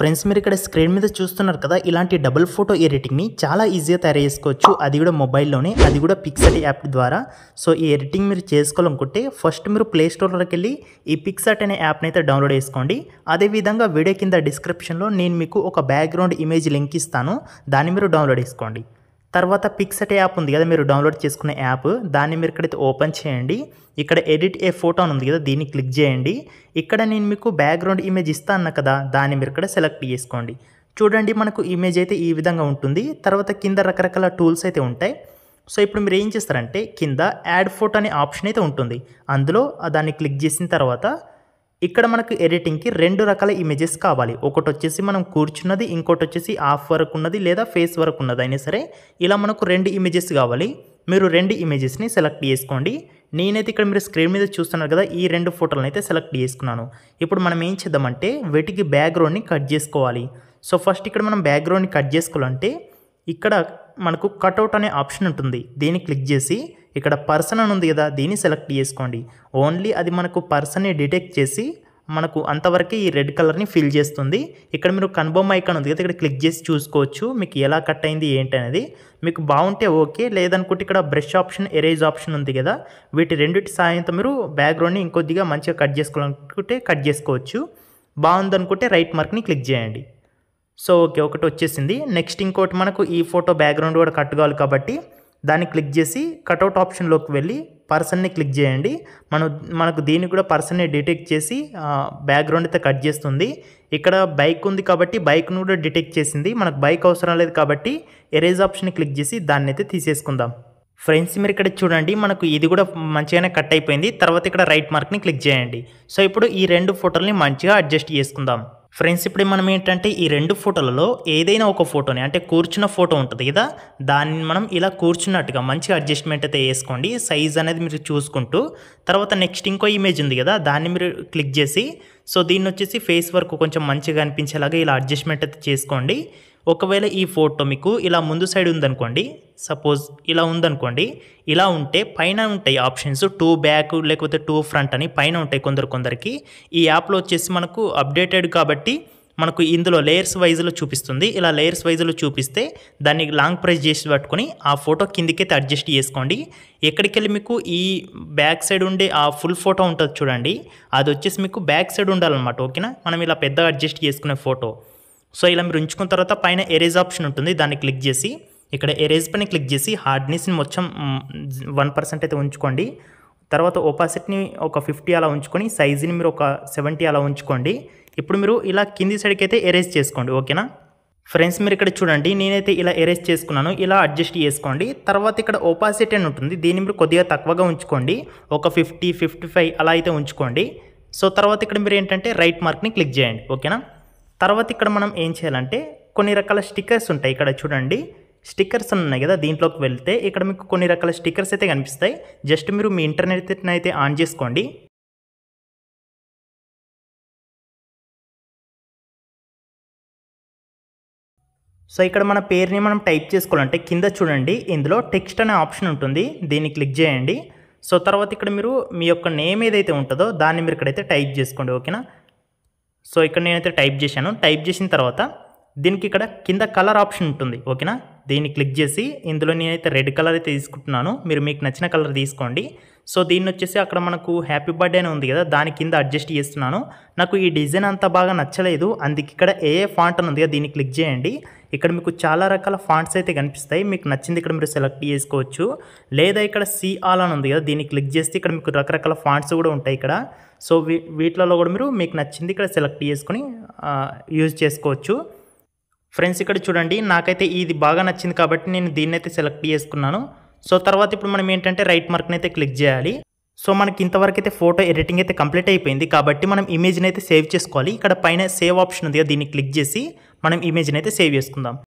friends మీరు ఇక్కడ screen మీద చూస్తున్నారు కదా ఇలాంటి డబుల్ ఫోటో ఎడిటింగ్ని చాలా ఈజీగా తయారు చేసుకోవచ్చు అది కూడా మొబైల్లోనే అది కూడా పిక్సట్ యాప్ ద్వారా సో ఈ ఎడిటింగ్ మీరు చేసుకోవాలనుకుంటే ఫస్ట్ మీరు ప్లేస్టోర్లోకి వెళ్ళి ఈ పిక్సట్ అనే యాప్ని అయితే డౌన్లోడ్ చేసుకోండి అదేవిధంగా వీడియో కింద డిస్క్రిప్షన్లో నేను మీకు ఒక బ్యాక్గ్రౌండ్ ఇమేజ్ లింక్ ఇస్తాను దాన్ని మీరు డౌన్లోడ్ చేసుకోండి తర్వాత పిక్సెట్ యాప్ ఉంది కదా మీరు డౌన్లోడ్ చేసుకునే యాప్ దాన్ని మీరు ఇక్కడైతే ఓపెన్ చేయండి ఇక్కడ ఎడిట్ ఏ ఫోటో ఉంది కదా దీన్ని క్లిక్ చేయండి ఇక్కడ నేను మీకు బ్యాక్గ్రౌండ్ ఇమేజ్ ఇస్తా అన్న కదా దాన్ని మీరు ఇక్కడ సెలెక్ట్ చేసుకోండి చూడండి మనకు ఇమేజ్ అయితే ఈ విధంగా ఉంటుంది తర్వాత కింద రకరకాల టూల్స్ అయితే ఉంటాయి సో ఇప్పుడు మీరు ఏం చేస్తారంటే కింద యాడ్ ఫోటో అనే ఆప్షన్ అయితే ఉంటుంది అందులో దాన్ని క్లిక్ చేసిన తర్వాత ఇక్కడ మనకు ఎడిటింగ్కి రెండు రకాల ఇమేజెస్ కావాలి ఒకటి వచ్చేసి మనం కూర్చున్నది ఇంకోటి వచ్చేసి ఆఫ్ వరకు ఉన్నది లేదా ఫేస్ వరకు ఉన్నది అయినా సరే ఇలా మనకు రెండు ఇమేజెస్ కావాలి మీరు రెండు ఇమేజెస్ని సెలెక్ట్ చేసుకోండి నేనైతే ఇక్కడ మీరు స్క్రీన్ మీద చూస్తున్నారు కదా ఈ రెండు ఫోటోలను అయితే సెలెక్ట్ చేసుకున్నాను ఇప్పుడు మనం ఏం చేద్దామంటే వీటికి బ్యాక్గ్రౌండ్ని కట్ చేసుకోవాలి సో ఫస్ట్ ఇక్కడ మనం బ్యాక్గ్రౌండ్ని కట్ చేసుకోవాలంటే ఇక్కడ మనకు కట్అవుట్ అనే ఆప్షన్ ఉంటుంది దీన్ని క్లిక్ చేసి ఇక్కడ పర్సన్ అని ఉంది కదా దీన్ని సెలెక్ట్ చేసుకోండి ఓన్లీ అది మనకు పర్సన్ని డిటెక్ట్ చేసి మనకు అంతవరకు ఈ రెడ్ కలర్ని ఫిల్ చేస్తుంది ఇక్కడ మీరు కన్ఫర్మ్ ఐకాన్ ఉంది కదా ఇక్కడ క్లిక్ చేసి చూసుకోవచ్చు మీకు ఎలా కట్ అయింది ఏంటి అనేది మీకు బాగుంటే ఓకే లేదనుకుంటే ఇక్కడ బ్రష్ ఆప్షన్ ఎరేజ్ ఆప్షన్ ఉంది కదా వీటి రెండింటి సాయంతో మీరు బ్యాక్గ్రౌండ్ని ఇంకొద్దిగా మంచిగా కట్ చేసుకోవాలనుకుంటే కట్ చేసుకోవచ్చు బాగుందనుకుంటే రైట్ మార్క్ని క్లిక్ చేయండి సో ఓకే ఒకటి వచ్చేసింది నెక్స్ట్ ఇంకోటి మనకు ఈ ఫోటో బ్యాక్గ్రౌండ్ కూడా కట్ కావాలి కాబట్టి దాన్ని క్లిక్ చేసి కటౌట్ ఆప్షన్లోకి వెళ్ళి పర్సన్ని క్లిక్ చేయండి మనం మనకు దీన్ని కూడా పర్సన్ని డిటెక్ట్ చేసి బ్యాక్గ్రౌండ్ అయితే కట్ చేస్తుంది ఇక్కడ బైక్ ఉంది కాబట్టి బైక్ను కూడా డిటెక్ట్ చేసింది మనకు బైక్ అవసరం లేదు కాబట్టి ఎరేజ్ ఆప్షన్ క్లిక్ చేసి దాన్ని అయితే తీసేసుకుందాం ఫ్రెండ్స్ మీరు ఇక్కడ చూడండి మనకు ఇది కూడా మంచిగానే కట్ అయిపోయింది తర్వాత ఇక్కడ రైట్ మార్క్ని క్లిక్ చేయండి సో ఇప్పుడు ఈ రెండు ఫోటోల్ని మంచిగా అడ్జస్ట్ చేసుకుందాం ఫ్రెండ్స్ ఇప్పుడు మనం ఏంటంటే ఈ రెండు ఫోటోలలో ఏదైనా ఒక ఫోటోని అంటే కూర్చున్న ఫోటో ఉంటుంది కదా దాన్ని మనం ఇలా కూర్చున్నట్టుగా మంచిగా అడ్జస్ట్మెంట్ అయితే వేసుకోండి సైజ్ అనేది మీరు చూసుకుంటూ తర్వాత నెక్స్ట్ ఇంకో ఇమేజ్ ఉంది కదా దాన్ని మీరు క్లిక్ చేసి సో దీన్ని వచ్చేసి ఫేస్ వరకు కొంచెం మంచిగా అనిపించేలాగా ఇలా అడ్జస్ట్మెంట్ అయితే చేసుకోండి ఒకవేళ ఈ ఫోటో మీకు ఇలా ముందు సైడ్ ఉందనుకోండి సపోజ్ ఇలా ఉందనుకోండి ఇలా ఉంటే పైన ఉంటాయి ఆప్షన్స్ టూ బ్యాక్ లేకపోతే టూ ఫ్రంట్ అని పైన ఉంటాయి కొందరు కొందరికి ఈ యాప్లో వచ్చేసి మనకు అప్డేటెడ్ కాబట్టి మనకు ఇందులో లేయర్స్ వైజ్లో చూపిస్తుంది ఇలా లేయర్స్ వైజ్లో చూపిస్తే దాన్ని లాంగ్ ప్రెస్ చేసి పట్టుకొని ఆ ఫోటో కిందికైతే అడ్జస్ట్ చేసుకోండి ఎక్కడికి వెళ్ళి మీకు ఈ బ్యాక్ సైడ్ ఉండే ఆ ఫుల్ ఫోటో ఉంటుంది చూడండి అది వచ్చేసి మీకు బ్యాక్ సైడ్ ఉండాలన్నమాట ఓకేనా మనం ఇలా పెద్దగా అడ్జస్ట్ చేసుకునే ఫోటో సో ఇలా మీరు ఉంచుకున్న తర్వాత పైన ఎరేజ్ ఆప్షన్ ఉంటుంది దాన్ని క్లిక్ చేసి ఇక్కడ ఎరేజ్ పైన క్లిక్ చేసి హార్డ్నెస్ని మొత్తం వన్ పర్సెంట్ అయితే ఉంచుకోండి తర్వాత ఓపాసిట్ని ఒక ఫిఫ్టీ అలా ఉంచుకొని సైజుని మీరు ఒక సెవెంటీ అలా ఉంచుకోండి ఇప్పుడు మీరు ఇలా కింది సైడ్కి అయితే ఎరేజ్ చేసుకోండి ఓకేనా ఫ్రెండ్స్ మీరు ఇక్కడ చూడండి నేనైతే ఇలా ఎరేజ్ చేసుకున్నాను ఇలా అడ్జస్ట్ చేసుకోండి తర్వాత ఇక్కడ ఒపాసిటీ అని ఉంటుంది దీన్ని మీరు కొద్దిగా తక్కువగా ఉంచుకోండి ఒక ఫిఫ్టీ ఫిఫ్టీ అలా అయితే ఉంచుకోండి సో తర్వాత ఇక్కడ మీరు ఏంటంటే రైట్ మార్క్ని క్లిక్ చేయండి ఓకేనా తర్వాత ఇక్కడ మనం ఏం చేయాలంటే కొన్ని రకాల స్టిక్కర్స్ ఉంటాయి ఇక్కడ చూడండి స్టిక్కర్స్ ఉన్నాయి కదా దీంట్లోకి వెళ్తే ఇక్కడ మీకు కొన్ని రకాల స్టిక్కర్స్ అయితే కనిపిస్తాయి జస్ట్ మీరు మీ ఇంటర్నెట్ అయితే ఆన్ చేసుకోండి సో ఇక్కడ మన పేరుని మనం టైప్ చేసుకోవాలంటే కింద చూడండి ఇందులో టెక్స్ట్ అనే ఆప్షన్ ఉంటుంది దీన్ని క్లిక్ చేయండి సో తర్వాత ఇక్కడ మీరు మీ యొక్క నేమ్ ఏదైతే ఉంటుందో దాన్ని మీరు ఇక్కడైతే టైప్ చేసుకోండి ఓకేనా సో ఇక్కడ నేనైతే టైప్ చేశాను టైప్ చేసిన తర్వాత దీనికి ఇక్కడ కింద కలర్ ఆప్షన్ ఉంటుంది ఓకేనా దీన్ని క్లిక్ చేసి ఇందులో నేనైతే రెడ్ కలర్ అయితే తీసుకుంటున్నాను మీరు మీకు నచ్చిన కలర్ తీసుకోండి సో దీన్ని వచ్చేసి అక్కడ మనకు హ్యాపీ బర్త్డే అని ఉంది కదా దాని కింద అడ్జస్ట్ చేస్తున్నాను నాకు ఈ డిజైన్ అంత బాగా నచ్చలేదు అందుకు ఇక్కడ ఏ ఫాంట్ అని ఉంది కదా దీన్ని క్లిక్ చేయండి ఇక్కడ మీకు చాలా రకాల ఫాంట్స్ అయితే కనిపిస్తాయి మీకు నచ్చింది ఇక్కడ మీరు సెలెక్ట్ చేసుకోవచ్చు లేదా ఇక్కడ సి ఆల్ అని ఉంది కదా దీన్ని క్లిక్ చేస్తే ఇక్కడ మీకు రకరకాల ఫాంట్స్ కూడా ఉంటాయి ఇక్కడ సో వీ కూడా మీరు మీకు నచ్చింది ఇక్కడ సెలెక్ట్ చేసుకొని యూజ్ చేసుకోవచ్చు ఫ్రెండ్స్ ఇక్కడ చూడండి నాకైతే ఇది బాగా నచ్చింది కాబట్టి నేను దీన్నైతే సెలెక్ట్ చేసుకున్నాను సో తర్వాత ఇప్పుడు మనం ఏంటంటే రైట్ మార్క్ని అయితే క్లిక్ చేయాలి సో మనకి ఇంతవరకు అయితే ఫోటో ఎడిటింగ్ అయితే కంప్లీట్ అయిపోయింది కాబట్టి మనం ఇమేజ్ని అయితే సేవ్ చేసుకోవాలి ఇక్కడ పైన సేవ్ ఆప్షన్ ఉంది కదా దీన్ని క్లిక్ చేసి మనం ఇమేజ్ని అయితే సేవ్ చేసుకుందాం